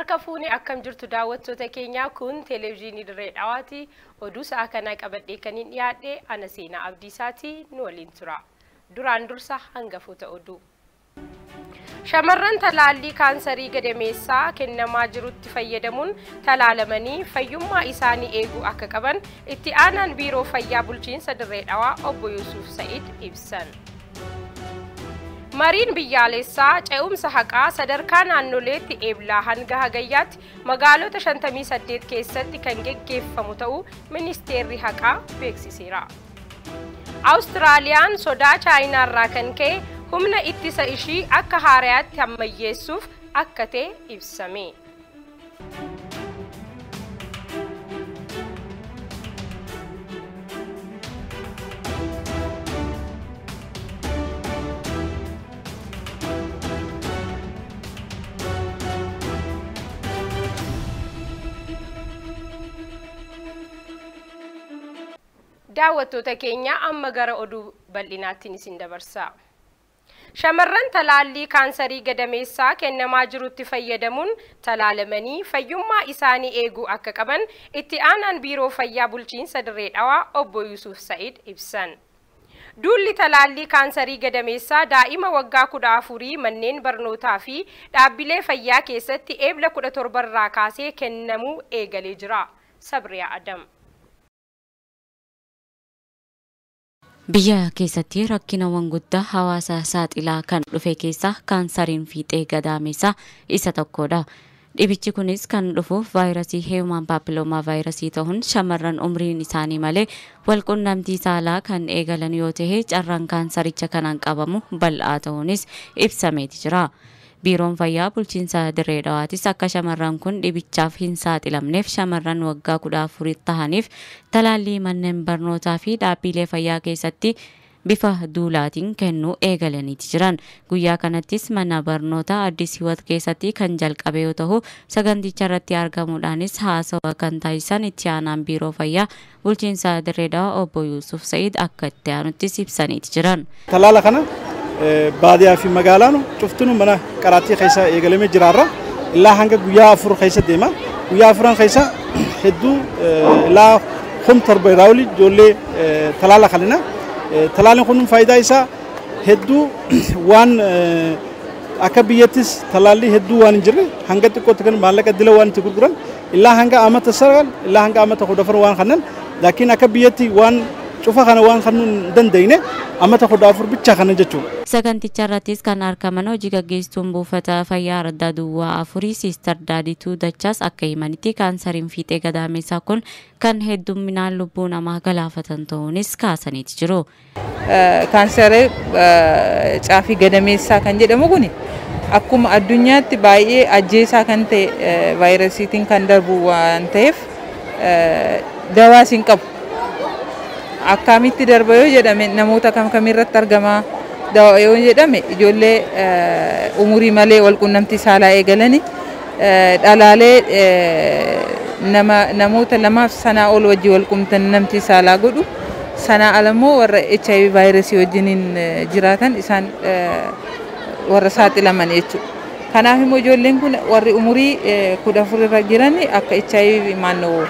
harka fuuni akkam jirtu daawwattoota keenyaa kun televezyiinii dirree dhawaati oduu sa'a kanaa qabadhee kan hin dhiyaadhe ana seenaa abdiisaatii nu waliin tura duraan dursa hangafoota oduu. Shamarran talaallii kaansarii gadameessaa kennamaa jirutti fayyadamuun talaalamanii fayyummaa isaanii eeguu akka qaban itti aanaan biiroo fayyaa bulchiinsa dirree dhawaa obbo Yuusuf Sa'id ibsan. Mariin biyyaalessaa ce'umsa haqaa sadarkaa naannoleetti eeblaa hanga hagayyaatti magaalota 58 keessatti kan geggeeffamu ta'u ministeerri haqaa beeksiseera. Awustiraaliyaan sodaa chaayinaarraa kan ka'e humna ittisa ishii akka haarayaatti hammayyeessuuf akka ta'e ibsame. daawwattoota keenya amma gara oduu bal'inaattiin isin dabarsa. Shamarran talaallii kaansarii gadameessaa kennamaa jirutti fayyadamuun talaalamanii fayyummaa isaanii eeguu akka qaban itti aanaan biiroo fayyaa bulchiinsa dirree dhawaa obbo Yuusuf Sa'id ibsan. Duulli talaallii kaansarii gadameessaa daa'ima waggaa kudha afurii manneen barnootaa fi dhaabbilee fayyaa keessatti eebla kudha irraa kaasee kennamuu eegalee jira. Sabriyaa Adam. Biyya keessatti rakkinawwan guddaa hawaasa saaxilaa kan dhufe keessaa kaansariin fiixee gadaameessaa isa tokkodha. Dhibichi kunis kan dhufuuf vaayirasii heemaan paapiloomaa vaayirasii ta'uun shamarran umriin isaanii malee walqunnamtii saalaa kan eegalan yoo ta'e carraan kaansaricha kanaan qabamu bal'aa ta'uunis ibsameeti jira. Biiroon fayyaa bulchiinsa dirree akka shamarran kun dhibichaaf hin saaxilamneef shamarran waggaa kudha afurii tahaniif talaallii manneen barnootaa fi dhaabbilee fayyaa keessatti bifa duulaatiin kennuu eegalaniiti jiran. Guyyaa kanattis mana barnoota Addis keessatti kan jalqabe yoo ta'u saganticha irratti argamuudhaanis haasawa kan taasisan itti aanaan biiroo fayyaa bulchiinsa dirree dhawaa obbo Yuusuf Sa'iid akka itti aanuttis ibsaniiti jiran. baadiyaa fi magaalaanu cuftinuu mana qaraatii keessa eegalamee jiraarra illaa hanga guyyaa afur keessa deema guyyaa afuran keessa hedduu illaa hum torba irraa oli ijoollee talaala kalina talaalli kun faayidaa isaa hedduu waan akka biyyattis talaalli hedduu waan hin jirre hanga xiqqootti kan maallaqa dila waan itti gurguran illaa hanga amata sagal illaa hanga amata kudhafan waan kannan laakiin akka biyyatti waan cufa kana waan kan nun amma ta kudha afur bicha kana jechuudha. Saganticha irrattis kan argaman hojii gaggeessuun buufata fayyaa addaa duwwaa afurii Siistar Daadituu Dachaas akka himanitti kaansariin fiixee mesa kun kan heddumminaan lubbuu namaa galaafatan ta'uunis kaasaniiti jiru. Eh, Kaansaree eh, caafii gadameessaa kan jedhamu kuni akkuma addunyaatti baay'ee ajjeesaa kan ta'e eh, vaayirasiitiin kan darbu waan ta'eef dawaa isin qabu. akkaamitti ah, darba yoo jedhame namoota kam kamirratti argama yoo jedhame ijoollee eh, umurii malee wal quunnamtii saalaa eegalanii eh, dhalaalee eh, namoota lamaaf sanaa ol wajjii wal namtii saalaa godhu sanaa alammoo warra HIV vaayirasii wajjiniin jiraatan isaan warra saaxilaman jechuudha. Kanaaf immoo ijoolleen kun warri umurii kudha afur irra akka HIV maannoo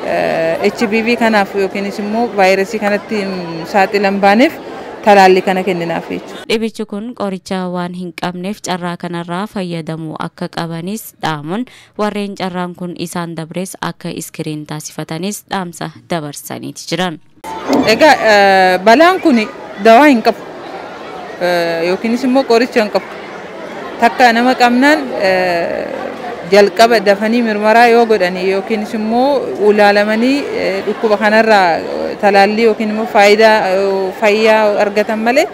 HPV eh, kanaaf yookiinis immoo vaayirasii kanatti saaxilan baaneef talaallii kana kenninaaf jechuudha. Dhibichi kun qoricha waan hin qabneef carraa kanarraa fayyadamuu akka qabanis dhaamuun warreen carraan kun isaan dabrees akka iskiriin taasifatanis dhaamsa dabarsaniiti jiran. Egaa eh, balaan kun dawaa hin qabu eh, yookiinis immoo qoricha hin qabu takka nama qabnaan jalqaba dafanii mirmaraa yoo godhanii yookiinis immoo ulaalamanii dhukkuba kanarraa talaallii yookiin immoo faayidaa fayyaa argatan malee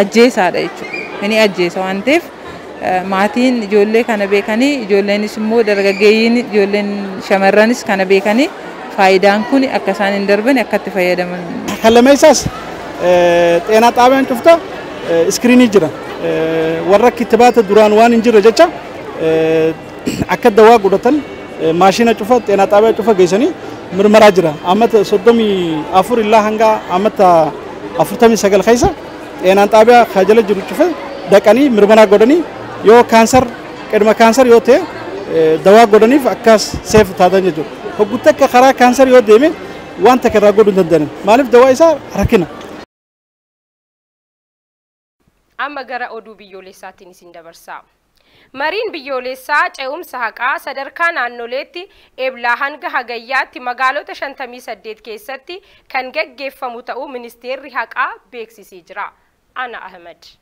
ajjeesaadha jechuudha. Inni ajjeesa waan ta'eef maatiin ijoollee kana beekanii ijoolleenis immoo dargaggeeyyiin ijoolleen shamarranis kana beekanii faayidaan kun akka isaan hin darbani akka itti fayyadaman. Kallameessaas ጤና ጣቢያን cufta iskiriinii jira warra kittibaata duraan waan hin jirre jecha akka dawaa godhatan maashina cufa xeenaa xaabiyaa cufa geessanii mirmaraa jira. Ammata soddomii afur illaa hanga ammata afurtamii sagal keessa xeenaan xaabiyaa kaajala jiru cufe dhaqanii mirmaraa godhanii yoo kaansar qedma kaansar yoo ta'e dawaa godhaniif akkas seef taatan jechuudha. Hoggutakka karaa kaansar yoo deeme waan takka irraa godhuu hin danda'an. Maaliif dawaa isaa rakkina. Amma gara oduu biyyoolessaatiin isin dabarsaa. Mariin biyyoolessaa ce'umsa haqaa sadarkaa naannoleetti eeblaa hanga hagayyaatti magaalota 58 keessatti kan gaggeeffamu ta'uu ministeerri haqaa beeksisee jira. Ana Ahmed.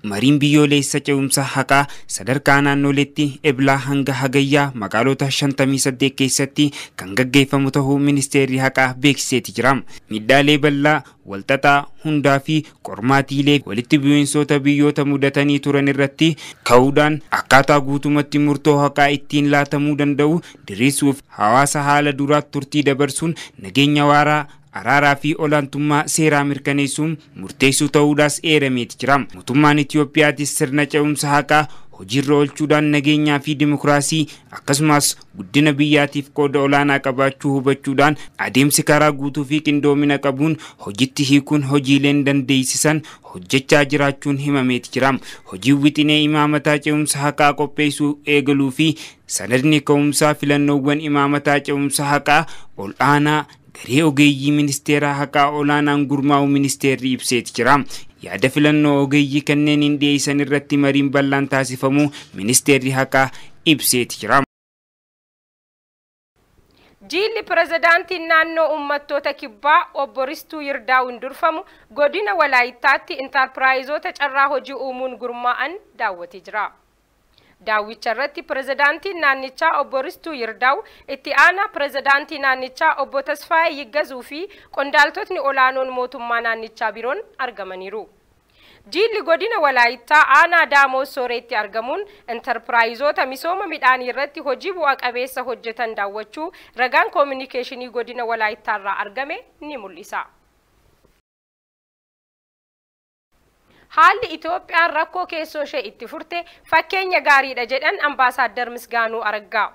Mariin biyyoolessa cehumsa haqaa sadarkaa naannoleetti eblaa hanga hagayyaa magaalota saddeet keessatti kan gaggeeffamu ta'uu ministeerri haqaa beeksiseeti jira. Miidhaalee bal'aa walxaxaa hundaa fi qormaatiilee walitti bu'iinsoota biyyoota mudatanii turan irratti ka'uudhaan akkaataa guutumatti murtoo haqaa ittiin laatamuu danda'u dirisuuf hawaasa haala duraa turtii dabarsuun nageenya waaraa araaraa fi olaantummaa seeraa mirkaneessuun murteessuu ta'uudhaas eerameeti jira. Mootummaan Itiyoophiyaatis sirna ce'umsa haqaa hojiirra oolchuudhaan nageenyaa fi dimokiraasii akkasumas guddina biyyaatiif qooda olaanaa qabaachuu hubachuudhaan adeemsi karaa guutuu fi qindoomina qabuun hojitti hiikuun hojiileen dandeeysisan hojjechaa jiraachuun himameeti jira. hojii wixinee imaamataa ce'umsa haqaa qopheessuu eegaluu fi sanadni ka'umsaa filannoowwan imaamataa ce'umsa haqaa ol aanaa garee ogeeyyii ministeera haqaa olaanaan gurmaa'u ministeerri ibseeti jira. Yaada filannoo ogeeyyii kanneen hin dhiyeessan irratti mariin bal'aan taasifamu ministeerri haqaa ibseeti jira. Jiilli pirezidaantiin naannoo uummattoota kibbaa obbo Ristuu hin durfamu godina Walaayittaatti intarpiraayizoota carraa hojii uumuun gurmaa'an daawwatee jira. daawwicharratti pirezidaantii naannichaa obbo Ristuu Yirdaw, itti aanaa pirezidaantii naannichaa obbo Tasfaayee Yigazuu fi qondaaltotni olaanoon mootummaa naannichaa biroon argamaniiru. Diilli godina Walaayittaa aanaa Daamoos Sooreetti argamuun intarpiraayizoota misooma midhaanii irratti hojii bu'a qabeessa hojjetan daawwachuu ragaan koominikeeshinii godina Walaayittaa irraa argame ni mul'isa. haalli Itoophiyaan rakkoo keessoo ishee itti furte fakkeenya gaariidha jedhan ambaasaaddar Misgaanuu argaa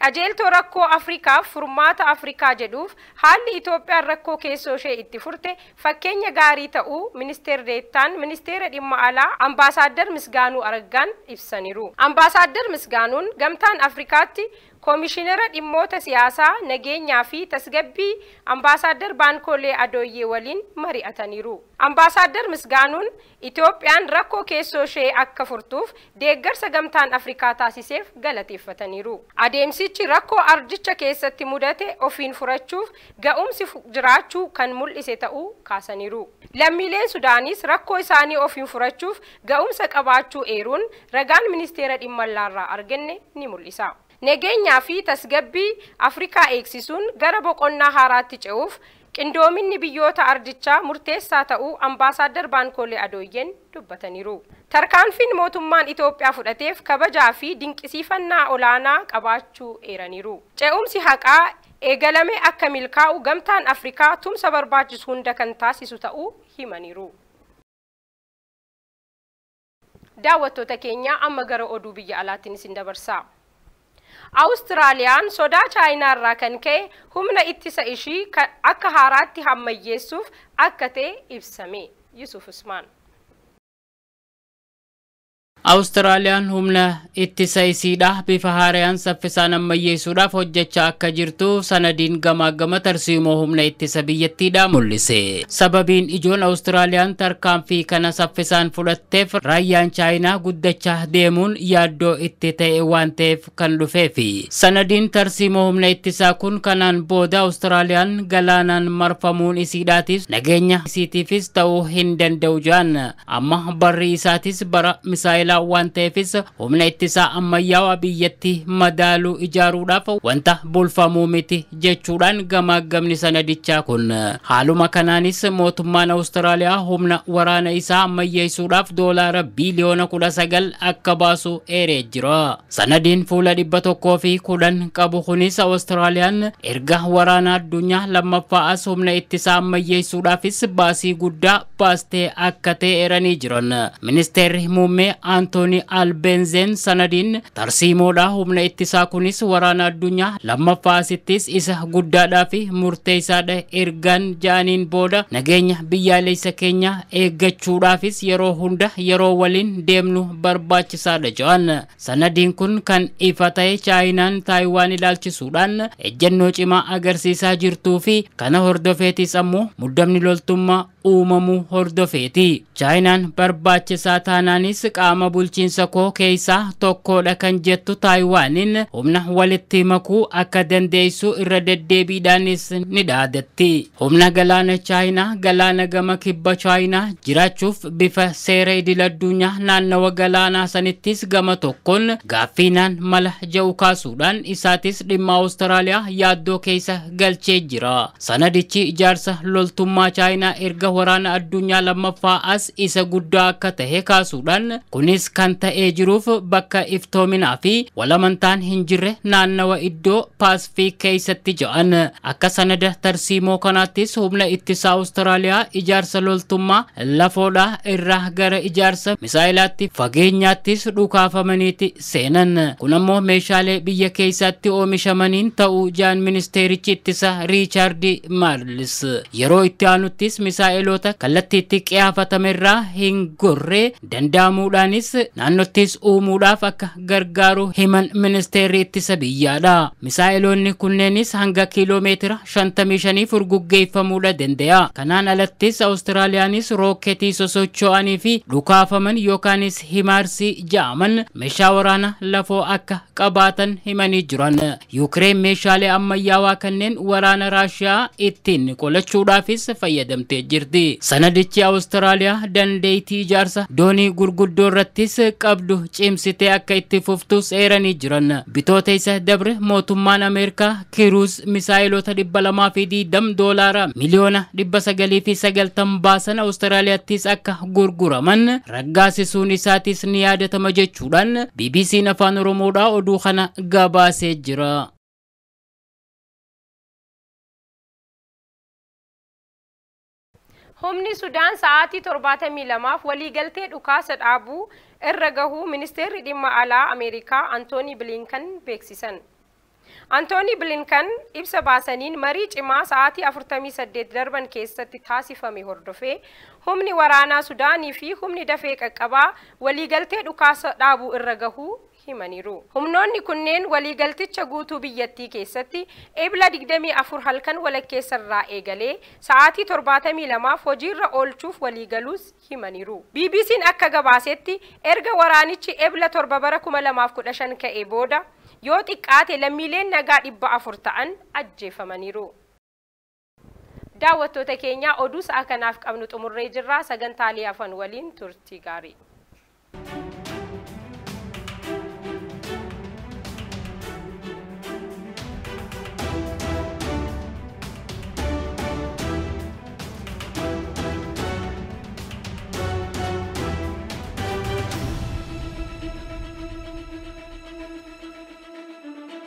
qajeeltoo rakkoo afrikaaf furmaata afrikaa jedhuuf haalli itoophiyaan rakkoo keessoo ishee itti furte fakkeenya gaarii ta'uu ministeer deettaan ministeera dhimma alaa ambaasaaddar misgaanuu argaan ibsaniiru ambaasaaddar misgaanuun gamtaan afrikaatti Koomishinara dhimmoota siyaasaa, nageenyaa fi tasgabbii ambaasaaddar Baankolee Adooyyee waliin mari'ataniiru. Ambaasaaddar Misgaanuun Itoophiyaan rakkoo keessoo ishee akka furtuuf deeggarsa gamtaan Afrikaa taasiseef galateeffataniiru. Adeemsichi rakkoo arjicha keessatti mudate ofiin furachuuf ga'umsi jiraachuu kan mul'ise ta'uu kaasaniiru. Lammiileen Sudaanis rakkoo isaanii ofiin furachuuf ga'umsa qabaachuu eeruun ragaan ministeera dhimma irraa argenne ni mul'isa. Nageenyaa fi tasgabbii Afrikaa eegsisuun gara boqonnaa haaraatti ce'uuf qindoominni biyyoota ardichaa murteessaa ta'uu ambaasaadar Baankolee Adooyyeen dubbataniiru. Tarkaanfiin mootummaan Itoophiyaa fudhateef kabajaa fi dinqisiifannaa olaanaa qabaachuu eeraniiru. Ce'umsi haqaa eegalame akka milkaa'u gamtaan Afrikaa tumsa barbaachisu hunda kan taasisu ta'uu himaniiru. Daawwattoota keenyaa amma gara oduu biyya alaattiinis hin Awustiraaliyaan sodaa chaayinaarraa kan ka'e humna ittisa ishii akka haaraatti hammayyeessuuf akka ta'e ibsame. Yusuf Usmaan. Awustiraaliyaan humna ittisa isiidhaa bifa haarayaan saffisaan ammayyeessuudhaaf hojjechaa akka jirtu sanadiin gamaa tarsiimoo humna ittisa biyyattiidha mul'ise. Sababiin ijoon Awustiraaliyaan tarkaanfii kana saffisaan fudhatteef raayyaan chaayinaa guddachaa deemuun yaaddoo itti ta'e waan ta'eef kan dhufeefi. Sanadiin tarsiimoo humna ittisaa kun kanaan booda Awustiraaliyaan galaanaan marfamuun isiidhaatis nageenya isiitiifis ta'uu hin danda'u amma barri isaatis bara qajeelaa waan ta'eefis humna ittisaa ammayyaawaa biyyatti madaaluu ijaaruudhaaf wanta bulfamuu miti jechuudhaan gamaagamni sanadichaa kun haaluma kanaanis mootummaan awustiraaliyaa humna waraana isaa ammayyeessuudhaaf doolaara biiliyoona kudha sagal akka baasu eeree jira sanadiin fuula dhibba tokkoo fi kudhan qabu kunis awustiraaliyaan erga waraana addunyaa lammaffaa as humna ittisaa ammayyeessuudhaafis baasii guddaa baastee akka ta'e eeranii jiran ministeerri muummee Antooni Albenzeen sanadiin tarsiimoodha. Humna ittisaa kunis waraana addunyaa asittis isa guddaadhaa fi murteessaadha. Ergaan ja'aniin booda nageenya biyyaalessa keenya eeggachuudhaafis yeroo hunda yeroo waliin deemnu barbaachisaadha jedhan. Sanadiin kun kan ifa ta'e chaayinaan taayiwaan ilaalchisuudhaan ejjennoo cimaa agarsiisaa jirtuu fi kana hordofeetis ammoo muddamni loltummaa uumamu hordofeeti. Chaayinaan barbaachisaa taanaanis qaama bulchiinsa koo keessaa tokkodha kan jettu Taayiwaaniin humna walitti makuu akka dandeessu irra deddeebiidhaanis ni dhaadatti. Humna galaana Chaayinaa galaana gama kibba Chaayinaa jiraachuuf bifa seera idil addunyaa naannawa galaanaa sanittis gama tokkoon gaaffiinaan mala ja'u kaasuudhaan isaatis dhimma Awustiraaliyaa yaaddoo keessa galchee jira. Sanadichi ijaarsa loltummaa Chaayinaa erga waraana addunyaa lammaffaa as isa guddaa akka ta'e kaasuudhaan kunis kan ta'ee jiruuf bakka iftoominaa fi walamantaan hin jirre naannawa iddoo paasifiik keeysatti ja'an akka sanada tarsiimoo kanaattis humna ittisaa awustiraaliyaa ijaarsa loltummaa lafoodhaa irraa gara ijaarsa misaa'ilaatti fageenyaattis dhukaafamaniiti seenan kun ammoo meeshaalee biyya keessatti oomishamaniin ta'uu jaan ministeerichi ittisa riichaardi maarlis yeroo itti aanuttis bineeldota kallattiitti qiyaafatame irraa hin gorree danda'amuudhaanis naannottis uumuudhaaf akka gargaaru himan ministeerri ittisa biyyaadha. Misaa'iloonni kunneenis hanga kiiloo meetira 55 furguggeeffamuudha danda'a. Kanaan alattis Awustiraaliyaanis rooketii socho'anii fi dhukaafaman yookaanis himaarsii ja'aman meeshaa waraanaa lafoo akka qabaatan himanii jiran. Yuukireen meeshaalee ammayyaawaa kanneen waraana Raashiyaa ittiin qolachuudhaafis fayyadamtee jirti. Sanadichi Awustiraaliyaa dandeettii ijaarsa doonii gurguddoo irrattis qabdu cimsitee akka itti fuftu seeranii jiran. Bitoota isa dabre mootummaan Ameerikaa kiruuz misaayilota dhibba fi diidam doolaara miliyoona dhibba sagalii fi sagaltan baasan Awustiraaliyaattis akka gurguraman raggaasisuun isaatis ni yaadatama jechuudhaan BBC'n afaan Oromoodhaa oduu kana gabaasee jira. Humni Sudaan sa'aatii torbaatamii lamaaf waliigaltee dhukaasa dhaabuu irra gahuu ministeerri dhimma alaa Ameerikaa Antoonii Bilinkan beeksisan. Antoonii Bilinkan ibsa baasaniin marii cimaa sa'aatii 48 darban keessatti taasifame hordofee humni waraanaa Sudaanii fi humni dafee qaqqabaa waliigaltee dhukaasa dhaabuu irra gahuu himaniiru. Humnoonni kunneen waliigalticha guutuu biyyattii keessatti eebila 24 halkan walakkeessarraa eegalee sa'aatii f hojiirra oolchuuf waliigaluus himaniiru. BBC'n akka gabaasetti erga waraanichi ebla 7 bara 2015 ka'ee booda yoo xiqqaate lammiileen nagaa dhibba afur ta'an ajjeefamaniiru. Daawwattoota keenyaa oduu sa'a kanaaf qabnu xumurree jirra sagantaalee afan waliin turtii gaarii.